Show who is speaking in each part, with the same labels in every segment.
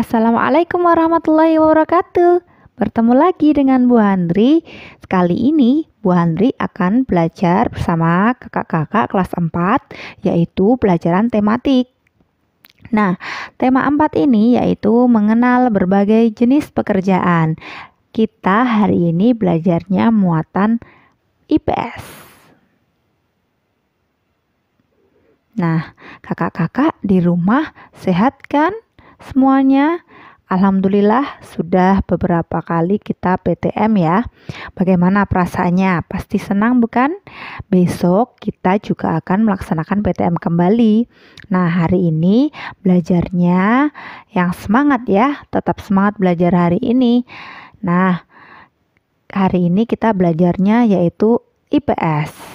Speaker 1: Assalamualaikum warahmatullahi wabarakatuh. Bertemu lagi dengan Bu Andri. Sekali ini Bu Andri akan belajar bersama kakak-kakak kelas 4 yaitu pelajaran tematik. Nah, tema 4 ini yaitu mengenal berbagai jenis pekerjaan. Kita hari ini belajarnya muatan IPS. Nah, kakak-kakak di rumah sehat kan? semuanya. Alhamdulillah sudah beberapa kali kita PTM ya. Bagaimana perasaannya? Pasti senang bukan? Besok kita juga akan melaksanakan PTM kembali. Nah, hari ini belajarnya yang semangat ya. Tetap semangat belajar hari ini. Nah, hari ini kita belajarnya yaitu IPS.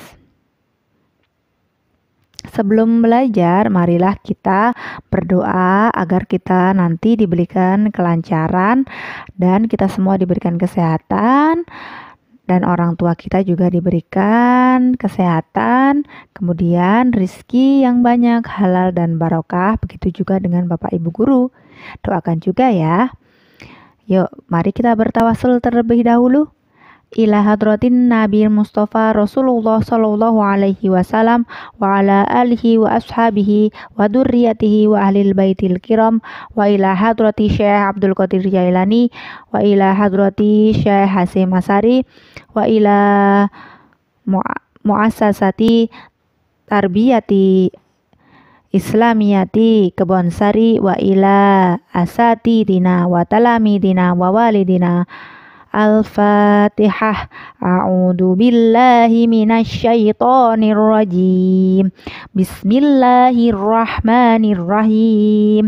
Speaker 1: Sebelum belajar, marilah kita berdoa agar kita nanti diberikan kelancaran dan kita semua diberikan kesehatan dan orang tua kita juga diberikan kesehatan, kemudian rizki yang banyak, halal dan barokah, begitu juga dengan Bapak Ibu Guru. Doakan juga ya. Yuk, mari kita bertawasul terlebih dahulu ila hadratin Nabi Mustafa Rasulullah sallallahu alaihi wasallam wa ala alihi wa ashabihi wa durriyatihi wa ahlil baitil kiram wa ila hadrati Syekh Abdul Qadir Jailani wa ila hadrati Syekh Hasim Masari wa ila muassasati tarbiyati Islamiyati Kebonsari wa ila asati dina wa talami dina wa walidina Al-Fatihah. A'udzu billahi minasyaitonir rajim. Bismillahirrahmanirrahim.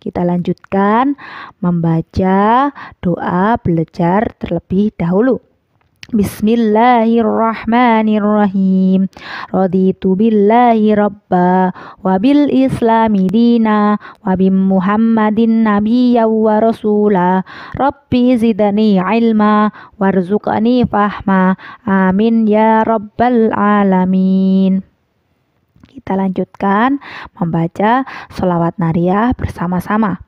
Speaker 1: Kita lanjutkan membaca doa belajar terlebih dahulu. Bismillahirrahmanirrahim Raditu billahi rabba Wabil islami dina Wabim muhammadin nabiya wa rasula Rabbi zidani ilma Warzuqani fahma Amin ya rabbal alamin kita lanjutkan membaca sholawat nariyah bersama-sama.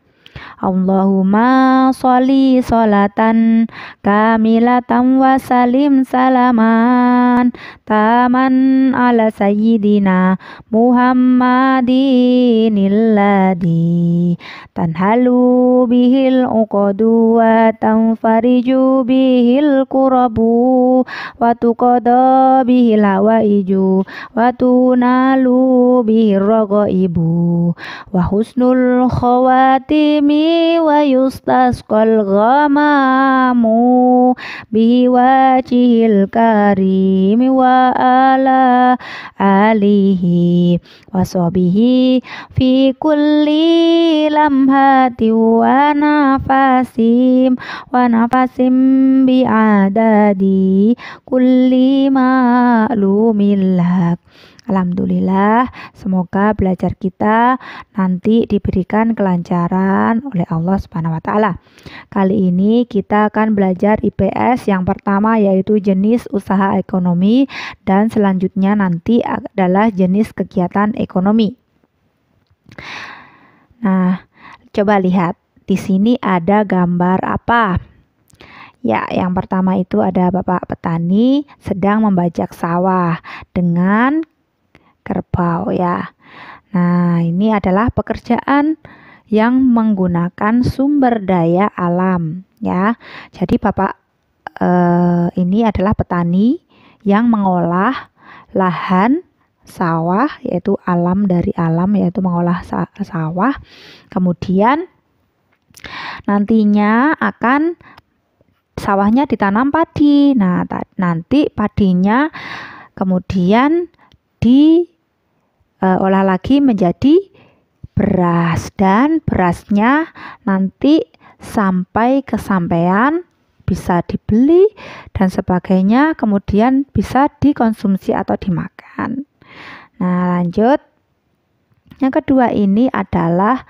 Speaker 1: Allahumma sholli sholatan kamilatan wa salim salaman taman ala sayyidina Muhammadin tanhalu bihil uqadu wa tanfariju bihil kurabu wa tuqada bihil hawaiju wa tunalu bihil ragaibu wa husnul khawatimi ويستسقى الغمام بوجه الكريم وعلى آله وصحبه في كل لمحة ونفس ونفس بعدد كل معلوم لك Alhamdulillah, semoga belajar kita nanti diberikan kelancaran oleh Allah Subhanahu wa taala. Kali ini kita akan belajar IPS yang pertama yaitu jenis usaha ekonomi dan selanjutnya nanti adalah jenis kegiatan ekonomi. Nah, coba lihat di sini ada gambar apa? Ya, yang pertama itu ada bapak petani sedang membajak sawah dengan kerbau ya. Nah, ini adalah pekerjaan yang menggunakan sumber daya alam ya. Jadi Bapak eh, ini adalah petani yang mengolah lahan sawah yaitu alam dari alam yaitu mengolah sawah. Kemudian nantinya akan sawahnya ditanam padi. Nah, nanti padinya kemudian di uh, olah lagi menjadi beras dan berasnya nanti sampai kesampaian bisa dibeli dan sebagainya kemudian bisa dikonsumsi atau dimakan. Nah, lanjut. Yang kedua ini adalah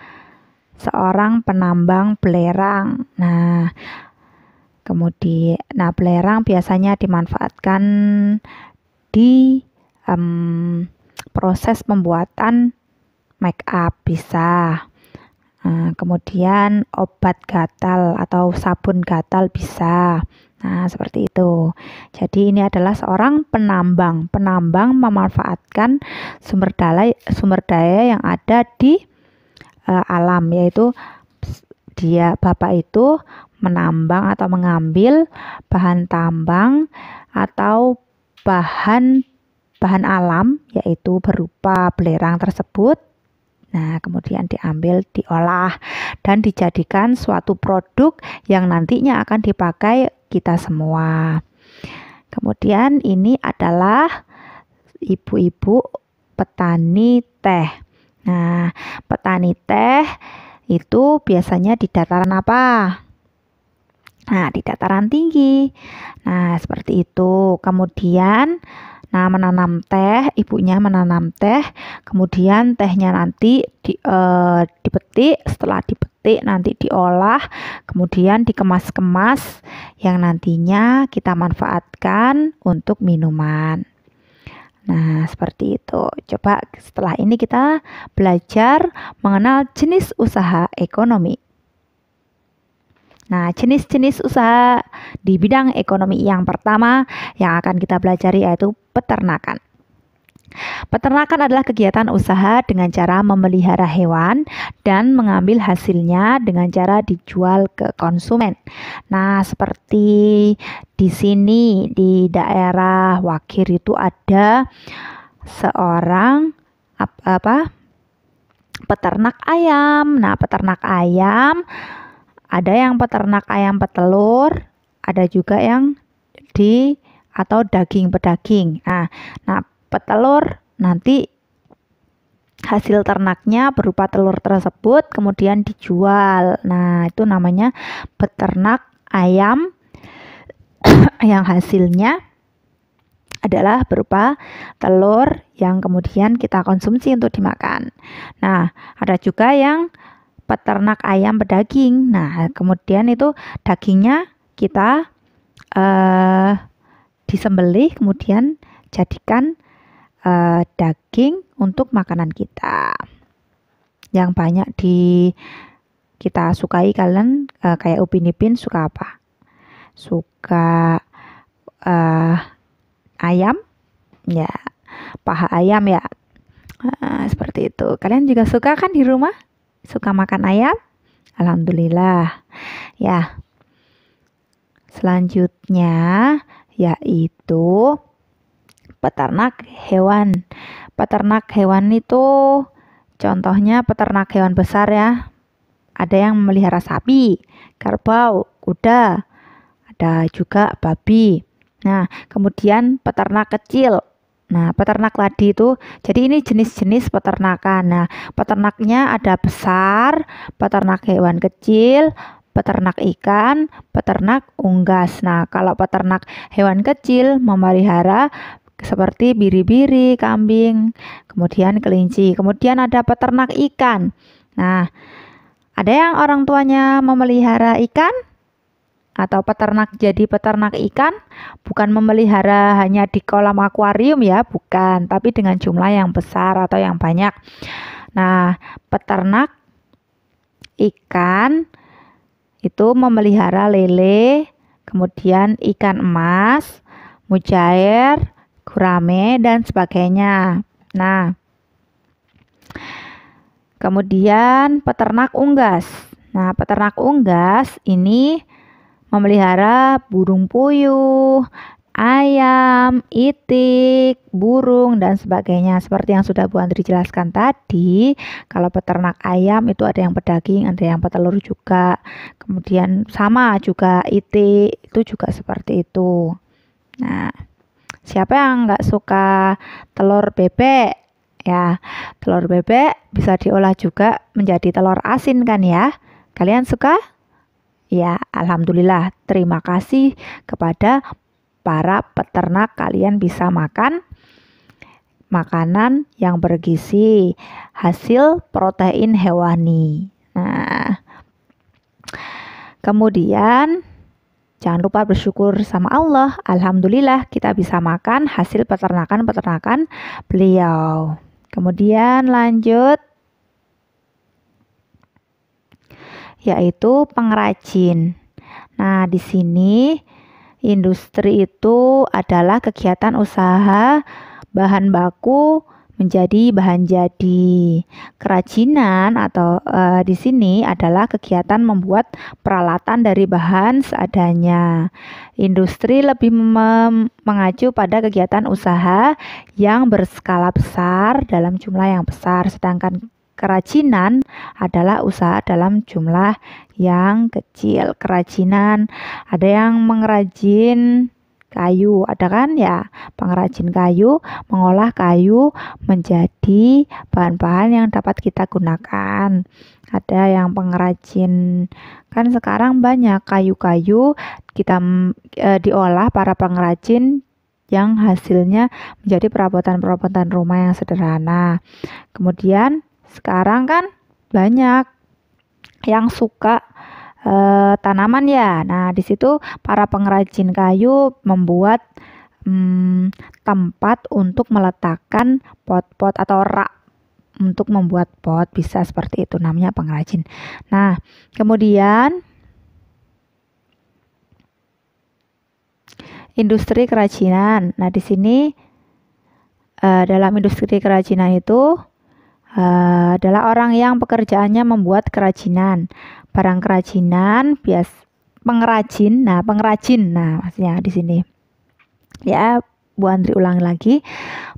Speaker 1: seorang penambang belerang. Nah, kemudian nah belerang biasanya dimanfaatkan di um, proses pembuatan make up bisa. Nah, kemudian obat gatal atau sabun gatal bisa. Nah, seperti itu. Jadi ini adalah seorang penambang. Penambang memanfaatkan sumber daya sumber daya yang ada di uh, alam yaitu dia bapak itu menambang atau mengambil bahan tambang atau bahan bahan alam yaitu berupa belerang tersebut. Nah, kemudian diambil, diolah dan dijadikan suatu produk yang nantinya akan dipakai kita semua. Kemudian ini adalah ibu-ibu petani teh. Nah, petani teh itu biasanya di dataran apa? Nah, di dataran tinggi. Nah, seperti itu. Kemudian Nah, menanam teh, ibunya menanam teh, kemudian tehnya nanti di, e, dipetik, setelah dipetik nanti diolah, kemudian dikemas-kemas yang nantinya kita manfaatkan untuk minuman. Nah, seperti itu. Coba setelah ini kita belajar mengenal jenis usaha ekonomi. Nah, jenis-jenis usaha di bidang ekonomi yang pertama yang akan kita pelajari yaitu peternakan. Peternakan adalah kegiatan usaha dengan cara memelihara hewan dan mengambil hasilnya dengan cara dijual ke konsumen. Nah, seperti di sini di daerah Wakir itu ada seorang apa, peternak ayam. Nah, peternak ayam ada yang peternak ayam petelur, ada juga yang di atau daging pedaging. Nah, nah petelur nanti hasil ternaknya berupa telur tersebut kemudian dijual. Nah, itu namanya peternak ayam yang hasilnya adalah berupa telur yang kemudian kita konsumsi untuk dimakan. Nah, ada juga yang peternak ayam berdaging. Nah, kemudian itu dagingnya kita uh, disembelih kemudian jadikan uh, daging untuk makanan kita. Yang banyak di kita sukai kalian uh, kayak Upin Ipin suka apa? Suka uh, ayam ya, paha ayam ya. Uh, seperti itu. Kalian juga suka kan di rumah? Suka makan ayam? Alhamdulillah. Ya. Selanjutnya yaitu peternak hewan. Peternak hewan itu contohnya peternak hewan besar ya. Ada yang memelihara sapi, kerbau, kuda, ada juga babi. Nah, kemudian peternak kecil. Nah, peternak ladi itu, jadi ini jenis-jenis peternakan. Nah, peternaknya ada besar, peternak hewan kecil, peternak ikan, peternak unggas. Nah, kalau peternak hewan kecil memelihara seperti biri-biri, kambing, kemudian kelinci. Kemudian ada peternak ikan. Nah, ada yang orang tuanya memelihara ikan, atau peternak jadi peternak ikan bukan memelihara hanya di kolam akuarium ya, bukan, tapi dengan jumlah yang besar atau yang banyak. Nah, peternak ikan itu memelihara lele, kemudian ikan emas, mujair, gurame dan sebagainya. Nah, kemudian peternak unggas. Nah, peternak unggas ini memelihara burung puyuh, ayam, itik, burung, dan sebagainya. Seperti yang sudah Bu Andri jelaskan tadi, kalau peternak ayam itu ada yang pedaging, ada yang petelur juga. Kemudian sama juga itik, itu juga seperti itu. Nah, siapa yang nggak suka telur bebek? Ya, telur bebek bisa diolah juga menjadi telur asin kan ya. Kalian suka? Ya, alhamdulillah. Terima kasih kepada para peternak kalian bisa makan makanan yang bergizi hasil protein hewani. Nah, kemudian jangan lupa bersyukur sama Allah. Alhamdulillah kita bisa makan hasil peternakan-peternakan beliau. Kemudian lanjut yaitu pengrajin. Nah, di sini industri itu adalah kegiatan usaha bahan baku menjadi bahan jadi. Kerajinan atau e, di sini adalah kegiatan membuat peralatan dari bahan seadanya. Industri lebih mengacu pada kegiatan usaha yang berskala besar dalam jumlah yang besar, sedangkan Kerajinan adalah usaha dalam jumlah yang kecil. Kerajinan ada yang mengrajin kayu, ada kan ya? Pengrajin kayu mengolah kayu menjadi bahan-bahan yang dapat kita gunakan. Ada yang pengrajin kan sekarang banyak kayu-kayu kita e, diolah para pengrajin yang hasilnya menjadi perabotan-perabotan rumah yang sederhana. Kemudian sekarang kan banyak yang suka e, tanaman ya. Nah, di situ para pengrajin kayu membuat mm, tempat untuk meletakkan pot-pot atau rak untuk membuat pot bisa seperti itu namanya pengrajin. Nah, kemudian industri kerajinan. Nah, di sini eh, dalam industri kerajinan itu uh, adalah orang yang pekerjaannya membuat kerajinan. Barang kerajinan bias pengrajin. Nah, pengrajin. Nah, maksudnya di sini. Ya, Bu Andri ulang lagi.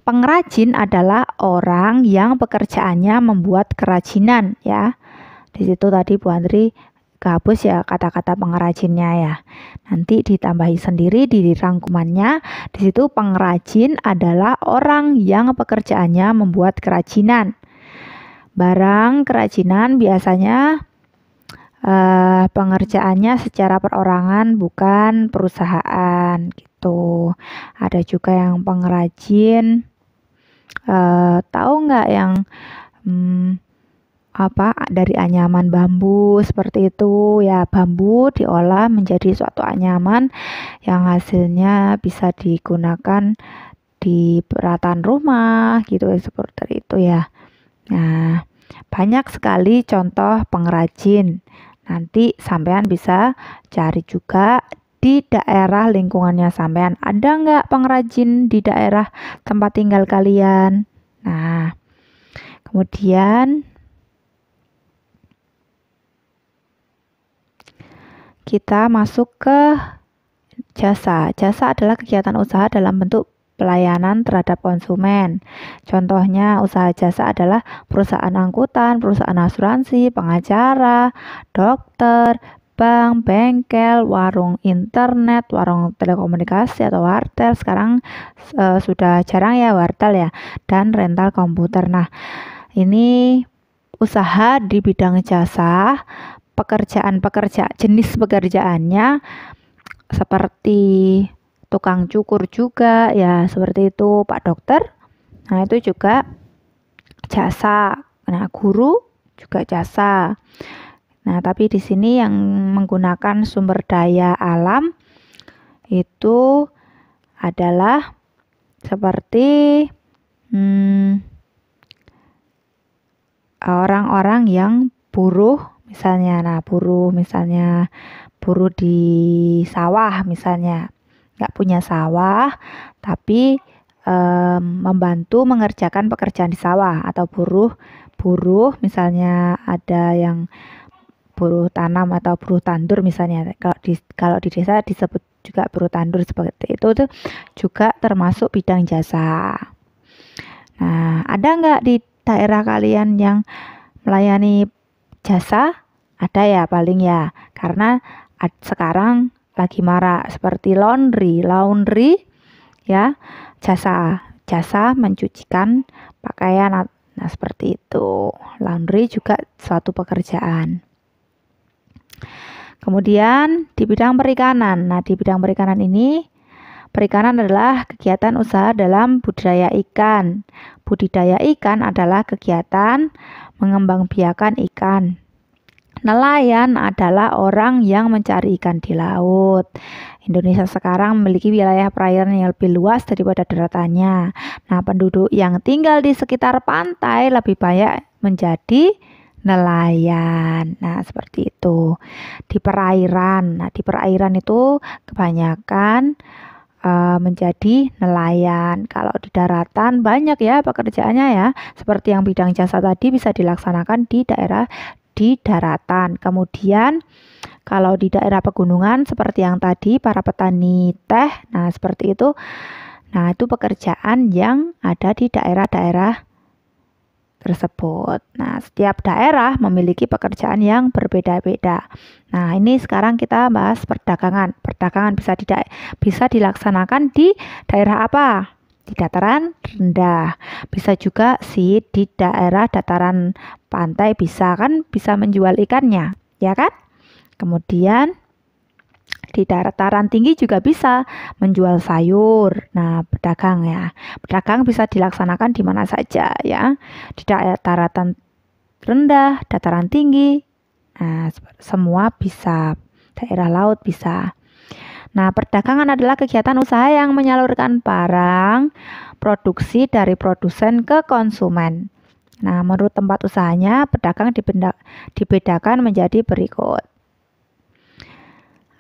Speaker 1: Pengrajin adalah orang yang pekerjaannya membuat kerajinan, ya. Di situ tadi Bu Andri kehapus ya kata-kata pengrajinnya ya. Nanti ditambahi sendiri di rangkumannya. Di situ pengrajin adalah orang yang pekerjaannya membuat kerajinan. Barang kerajinan biasanya uh, pengerjaannya secara perorangan bukan perusahaan gitu. Ada juga yang pengrajin uh, tahu nggak yang um, apa dari anyaman bambu seperti itu ya bambu diolah menjadi suatu anyaman yang hasilnya bisa digunakan di peralatan rumah gitu seperti itu ya. Nah, banyak sekali contoh pengrajin. Nanti sampean bisa cari juga di daerah lingkungannya sampean. Ada nggak pengrajin di daerah tempat tinggal kalian? Nah, kemudian kita masuk ke jasa. Jasa adalah kegiatan usaha dalam bentuk pelayanan terhadap konsumen. Contohnya usaha jasa adalah perusahaan angkutan, perusahaan asuransi, pengacara, dokter, bank, bengkel, warung internet, warung telekomunikasi atau wartel. Sekarang e, sudah jarang ya wartel ya dan rental komputer. Nah, ini usaha di bidang jasa, pekerjaan pekerjaan jenis pekerjaannya seperti tukang cukur juga ya seperti itu Pak Dokter. Nah itu juga jasa. Nah guru juga jasa. Nah tapi di sini yang menggunakan sumber daya alam itu adalah seperti orang hmm, orang-orang yang buruh misalnya nah buruh misalnya buruh di sawah misalnya nggak punya sawah, tapi um, membantu mengerjakan pekerjaan di sawah atau buruh buruh misalnya ada yang buruh tanam atau buruh tandur misalnya kalau di kalau di desa disebut juga buruh tandur seperti itu itu juga termasuk bidang jasa nah ada nggak di daerah kalian yang melayani jasa ada ya paling ya karena sekarang lagi marak seperti laundry, laundry ya, jasa, jasa mencucikan pakaian. Nah, nah, seperti itu. Laundry juga suatu pekerjaan. Kemudian di bidang perikanan. Nah, di bidang perikanan ini Perikanan adalah kegiatan usaha dalam budidaya ikan. Budidaya ikan adalah kegiatan mengembangbiakan ikan Nelayan adalah orang yang mencari ikan di laut. Indonesia sekarang memiliki wilayah perairan yang lebih luas daripada daratannya. Nah, penduduk yang tinggal di sekitar pantai lebih banyak menjadi nelayan. Nah, seperti itu. Di perairan. Nah, di perairan itu kebanyakan eh, menjadi nelayan. Kalau di daratan banyak ya pekerjaannya ya. Seperti yang bidang jasa tadi bisa dilaksanakan di daerah di daratan. Kemudian kalau di daerah pegunungan seperti yang tadi para petani teh, nah seperti itu. Nah, itu pekerjaan yang ada di daerah-daerah tersebut. Nah, setiap daerah memiliki pekerjaan yang berbeda-beda. Nah, ini sekarang kita bahas perdagangan. Perdagangan bisa tidak bisa dilaksanakan di daerah apa? di dataran rendah. Bisa juga sih di daerah dataran pantai bisa kan bisa menjual ikannya, ya kan? Kemudian di dataran tinggi juga bisa menjual sayur. Nah, pedagang ya. Pedagang bisa dilaksanakan di mana saja ya. Di dataran rendah, dataran tinggi, nah, semua bisa. Daerah laut bisa. Nah, perdagangan adalah kegiatan usaha yang menyalurkan barang produksi dari produsen ke konsumen. Nah, menurut tempat usahanya, pedagang dibedakan menjadi berikut.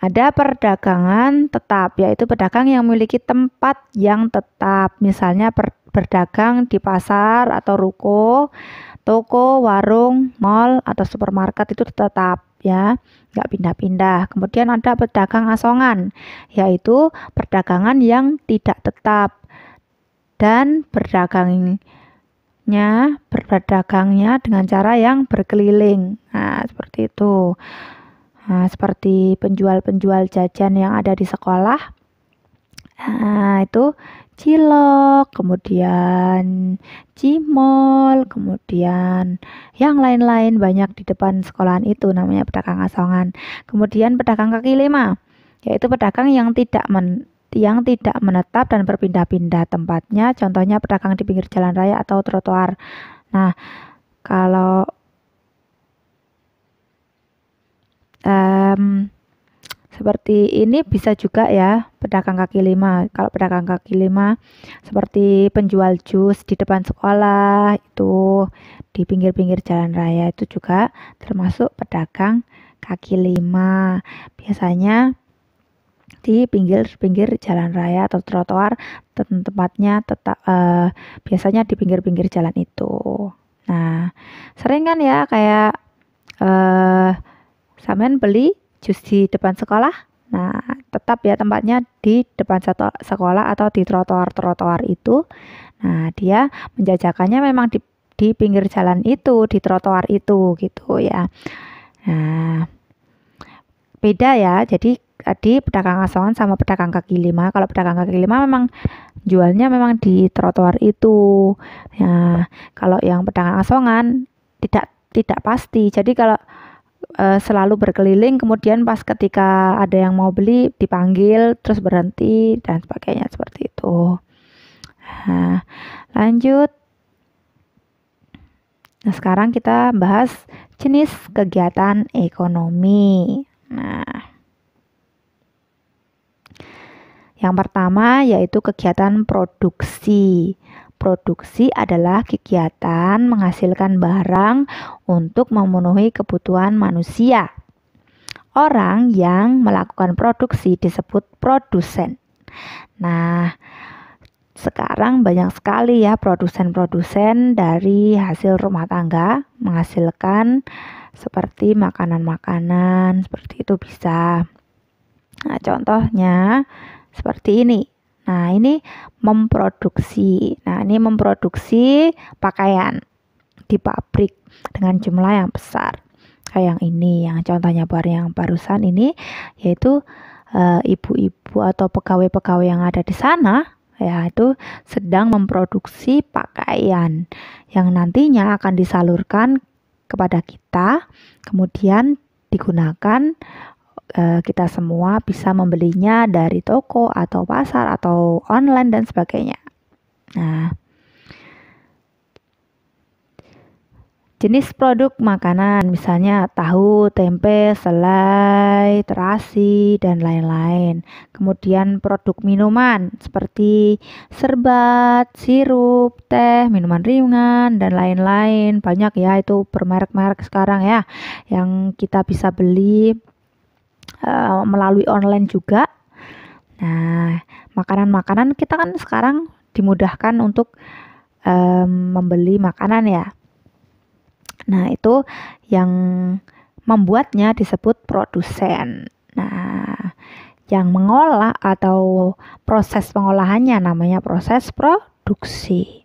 Speaker 1: Ada perdagangan tetap, yaitu pedagang yang memiliki tempat yang tetap, misalnya berdagang di pasar atau ruko, toko, warung, mall, atau supermarket itu tetap ya, nggak pindah-pindah. Kemudian ada pedagang asongan, yaitu perdagangan yang tidak tetap dan berdagangnya berdagangnya dengan cara yang berkeliling. Nah, seperti itu. Nah, seperti penjual-penjual jajan yang ada di sekolah. Nah, itu cilok, kemudian cimol, kemudian yang lain-lain banyak di depan sekolahan itu namanya pedagang asongan. Kemudian pedagang kaki lima, yaitu pedagang yang tidak men yang tidak menetap dan berpindah-pindah tempatnya, contohnya pedagang di pinggir jalan raya atau trotoar. Nah, kalau um, seperti ini bisa juga ya pedagang kaki lima kalau pedagang kaki lima seperti penjual jus di depan sekolah itu di pinggir-pinggir jalan raya itu juga termasuk pedagang kaki lima biasanya di pinggir-pinggir jalan raya atau trotoar tempatnya tetap eh, biasanya di pinggir-pinggir jalan itu nah sering kan ya kayak eh, samen beli jus di depan sekolah? Nah, tetap ya tempatnya di depan sekolah atau di trotoar-trotoar itu. Nah, dia menjajakannya memang di, di pinggir jalan itu, di trotoar itu gitu ya. Nah, beda ya. Jadi tadi pedagang asongan sama pedagang kaki lima. Kalau pedagang kaki lima memang jualnya memang di trotoar itu. Nah, kalau yang pedagang asongan tidak tidak pasti. Jadi kalau Eh, selalu berkeliling kemudian pas ketika ada yang mau beli dipanggil terus berhenti dan sebagainya seperti itu nah, lanjut nah sekarang kita bahas jenis kegiatan ekonomi nah yang pertama yaitu kegiatan produksi Produksi adalah kegiatan menghasilkan barang untuk memenuhi kebutuhan manusia. Orang yang melakukan produksi disebut produsen. Nah, sekarang banyak sekali ya produsen-produsen dari hasil rumah tangga menghasilkan seperti makanan-makanan seperti itu bisa. Nah, contohnya seperti ini. Nah, ini memproduksi. Nah, ini memproduksi pakaian di pabrik dengan jumlah yang besar. Kayak yang ini, yang contohnya baru yang barusan ini yaitu eh, ibu-ibu e, atau pegawai-pegawai yang ada di sana yaitu sedang memproduksi pakaian yang nantinya akan disalurkan kepada kita kemudian digunakan Eh, kita semua bisa membelinya dari toko atau pasar atau online dan sebagainya. Nah, jenis produk makanan misalnya tahu, tempe, selai, terasi dan lain-lain. Kemudian produk minuman seperti serbat, sirup, teh, minuman ringan dan lain-lain. Banyak ya itu bermerek-merek sekarang ya yang kita bisa beli Eh, melalui online juga. Nah, makanan-makanan kita kan sekarang dimudahkan untuk um, membeli makanan ya. Nah, itu yang membuatnya disebut produsen. Nah, yang mengolah atau proses pengolahannya namanya proses produksi.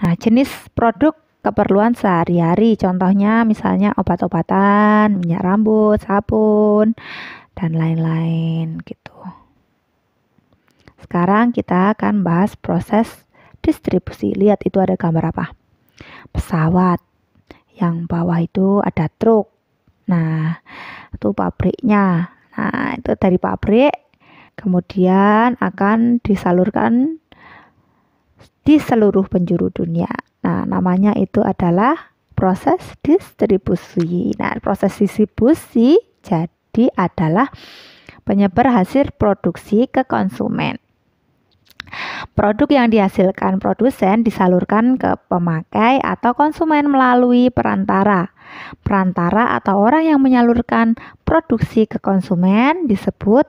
Speaker 1: Nah, jenis produk keperluan sehari-hari contohnya misalnya obat-obatan, minyak rambut, sabun, dan lain-lain gitu. Sekarang kita akan bahas proses distribusi. Lihat itu ada gambar apa? Pesawat. Yang bawah itu ada truk. Nah, itu pabriknya. Nah, itu dari pabrik kemudian akan disalurkan di seluruh penjuru dunia. Nah, namanya itu adalah proses distribusi. Nah, proses distribusi jadi tadi adalah penyebar hasil produksi ke konsumen. Produk yang dihasilkan produsen disalurkan ke pemakai atau konsumen melalui perantara. Perantara atau orang yang menyalurkan produksi ke konsumen disebut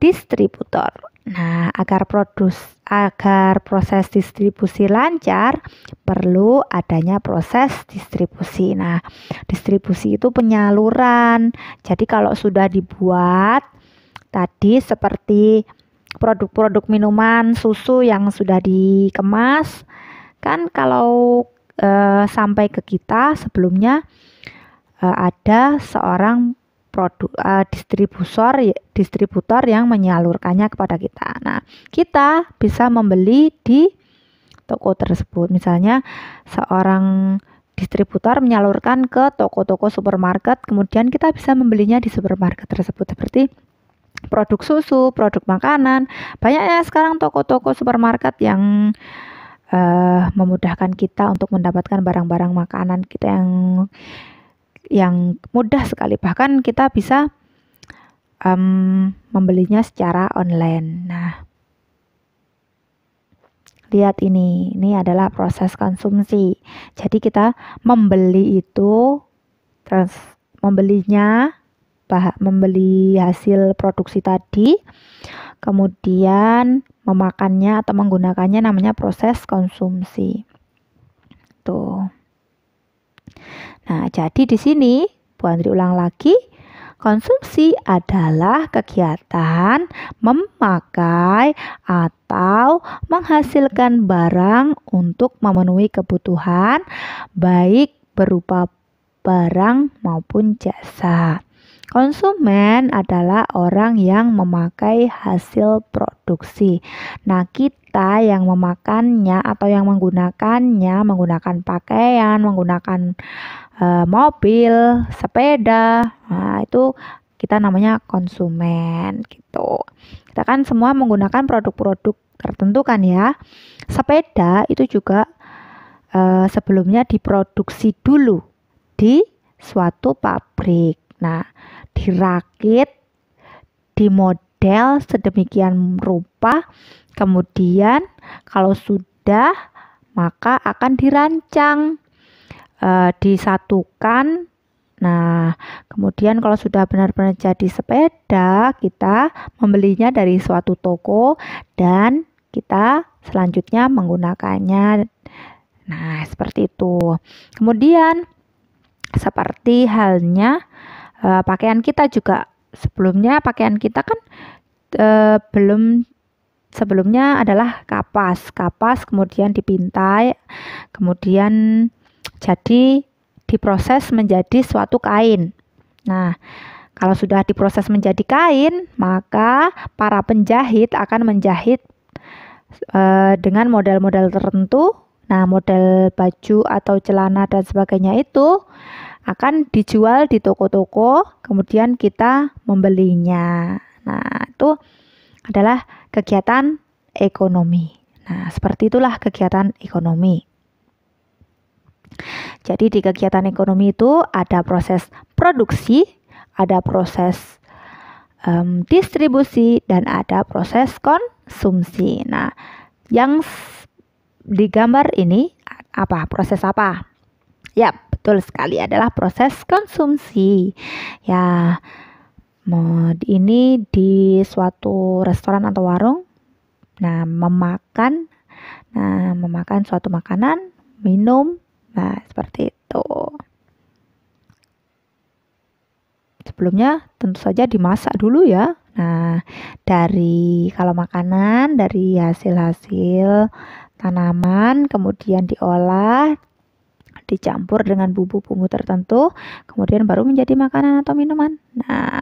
Speaker 1: distributor. Nah, agar produs agar proses distribusi lancar perlu adanya proses distribusi. Nah, distribusi itu penyaluran. Jadi kalau sudah dibuat tadi seperti produk-produk minuman susu yang sudah dikemas kan kalau e, sampai ke kita sebelumnya e, ada seorang produk uh, eh, distributor ya, distributor yang menyalurkannya kepada kita. Nah, kita bisa membeli di toko tersebut. Misalnya seorang distributor menyalurkan ke toko-toko supermarket, kemudian kita bisa membelinya di supermarket tersebut seperti produk susu, produk makanan. Banyak ya sekarang toko-toko supermarket yang uh, memudahkan kita untuk mendapatkan barang-barang makanan kita yang yang mudah sekali bahkan kita bisa um, membelinya secara online. Nah, lihat ini, ini adalah proses konsumsi. Jadi kita membeli itu, trans, membelinya, bah, membeli hasil produksi tadi, kemudian memakannya atau menggunakannya namanya proses konsumsi. Jadi di sini, Bu Andri ulang lagi, Konsumsi adalah kegiatan memakai atau menghasilkan barang untuk memenuhi kebutuhan, baik berupa barang maupun jasa. Konsumen adalah orang yang memakai hasil produksi. Nah, kita yang memakannya atau yang menggunakannya, menggunakan pakaian, menggunakan Eh, mobil, sepeda. Nah, itu kita namanya konsumen gitu. Kita kan semua menggunakan produk-produk tertentu kan ya. Sepeda itu juga eh, sebelumnya diproduksi dulu di suatu pabrik. Nah, dirakit, dimodel sedemikian rupa, kemudian kalau sudah maka akan dirancang uh, disatukan. Nah, kemudian kalau sudah benar-benar jadi sepeda, kita membelinya dari suatu toko dan kita selanjutnya menggunakannya. Nah, seperti itu. Kemudian seperti halnya uh, pakaian kita juga sebelumnya pakaian kita kan uh, belum sebelumnya adalah kapas. Kapas kemudian dipintai, kemudian jadi diproses menjadi suatu kain. Nah, kalau sudah diproses menjadi kain, maka para penjahit akan menjahit e, dengan model-model tertentu. Nah, model baju atau celana dan sebagainya itu akan dijual di toko-toko, kemudian kita membelinya. Nah, itu adalah kegiatan ekonomi. Nah, seperti itulah kegiatan ekonomi. Jadi di kegiatan ekonomi itu ada proses produksi, ada proses um, distribusi, dan ada proses konsumsi. Nah, yang digambar ini apa proses apa? Ya, betul sekali adalah proses konsumsi. Ya, ini di suatu restoran atau warung. Nah, memakan, nah memakan suatu makanan, minum, Nah, seperti itu. Sebelumnya tentu saja dimasak dulu ya. Nah, dari kalau makanan dari hasil-hasil tanaman kemudian diolah dicampur dengan bumbu-bumbu tertentu, kemudian baru menjadi makanan atau minuman. Nah,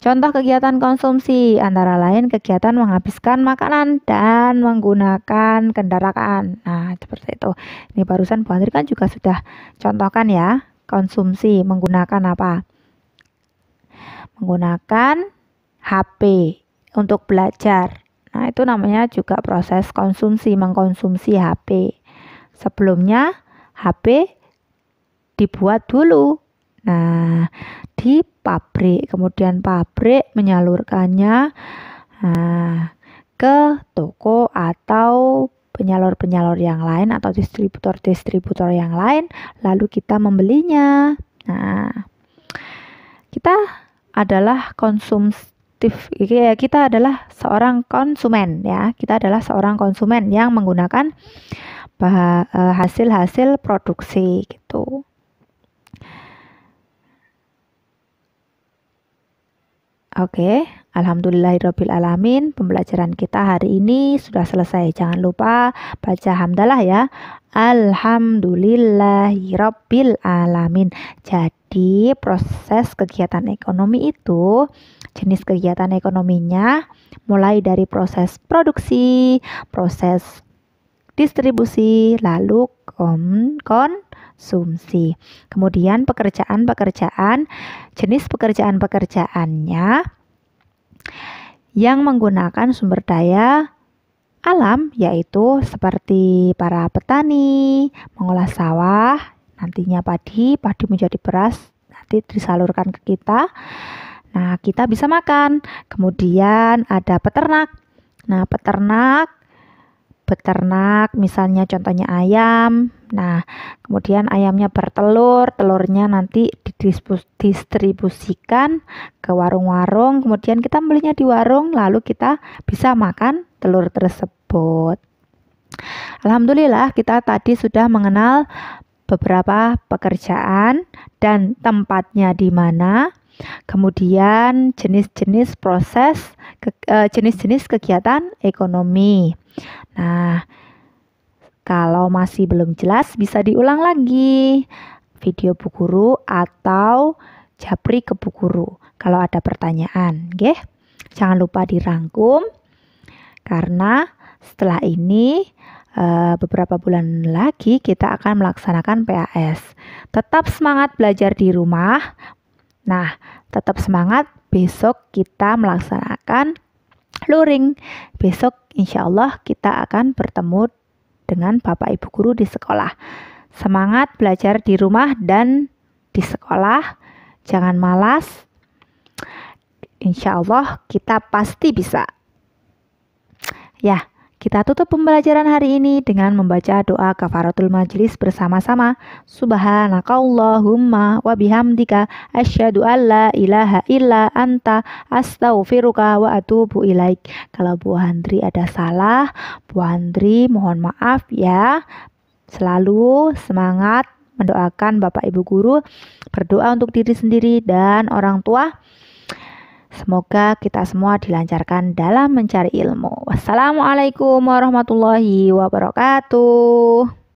Speaker 1: Contoh kegiatan konsumsi antara lain kegiatan menghabiskan makanan dan menggunakan kendaraan. Nah, seperti itu. Ini barusan Bu Andri kan juga sudah contohkan ya, konsumsi menggunakan apa? Menggunakan HP untuk belajar. Nah, itu namanya juga proses konsumsi, mengkonsumsi HP. Sebelumnya HP dibuat dulu Nah, di pabrik, kemudian pabrik menyalurkannya nah, ke toko atau penyalur-penyalur yang lain atau distributor-distributor yang lain, lalu kita membelinya. Nah, kita adalah konsumtif, ya, kita adalah seorang konsumen ya, kita adalah seorang konsumen yang menggunakan eh, hasil-hasil produksi gitu. Oke, alamin Pembelajaran kita hari ini sudah selesai Jangan lupa baca hamdalah ya alamin Jadi proses kegiatan ekonomi itu Jenis kegiatan ekonominya Mulai dari proses produksi Proses distribusi Lalu kon, kon konsumsi. Kemudian pekerjaan-pekerjaan, jenis pekerjaan-pekerjaannya yang menggunakan sumber daya alam yaitu seperti para petani, mengolah sawah, nantinya padi, padi menjadi beras, nanti disalurkan ke kita. Nah, kita bisa makan. Kemudian ada peternak. Nah, peternak beternak, misalnya contohnya ayam. Nah, kemudian ayamnya bertelur, telurnya nanti didistribusikan ke warung-warung, kemudian kita belinya di warung, lalu kita bisa makan telur tersebut. Alhamdulillah, kita tadi sudah mengenal beberapa pekerjaan dan tempatnya di mana, kemudian jenis-jenis proses, eh, jenis-jenis kegiatan ekonomi. Nah, kalau masih belum jelas bisa diulang lagi video Bu Guru atau japri ke Bu Guru kalau ada pertanyaan, nggih. Jangan lupa dirangkum karena setelah ini eh, beberapa bulan lagi kita akan melaksanakan PAS. Tetap semangat belajar di rumah. Nah, tetap semangat besok kita melaksanakan luring. Besok insya Allah kita akan bertemu dengan Bapak Ibu Guru di sekolah. Semangat belajar di rumah dan di sekolah. Jangan malas. Insya Allah kita pasti bisa. Ya, kita tutup pembelajaran hari ini dengan membaca doa kafaratul majlis bersama-sama. Subhanakallahumma wa bihamdika asyhadu alla ilaha illa anta astaghfiruka wa atubu ilaik. Kalau Bu Andri ada salah, Bu Andri mohon maaf ya. Selalu semangat mendoakan Bapak Ibu guru, berdoa untuk diri sendiri dan orang tua. Semoga kita semua dilancarkan dalam mencari ilmu. Wassalamualaikum warahmatullahi wabarakatuh.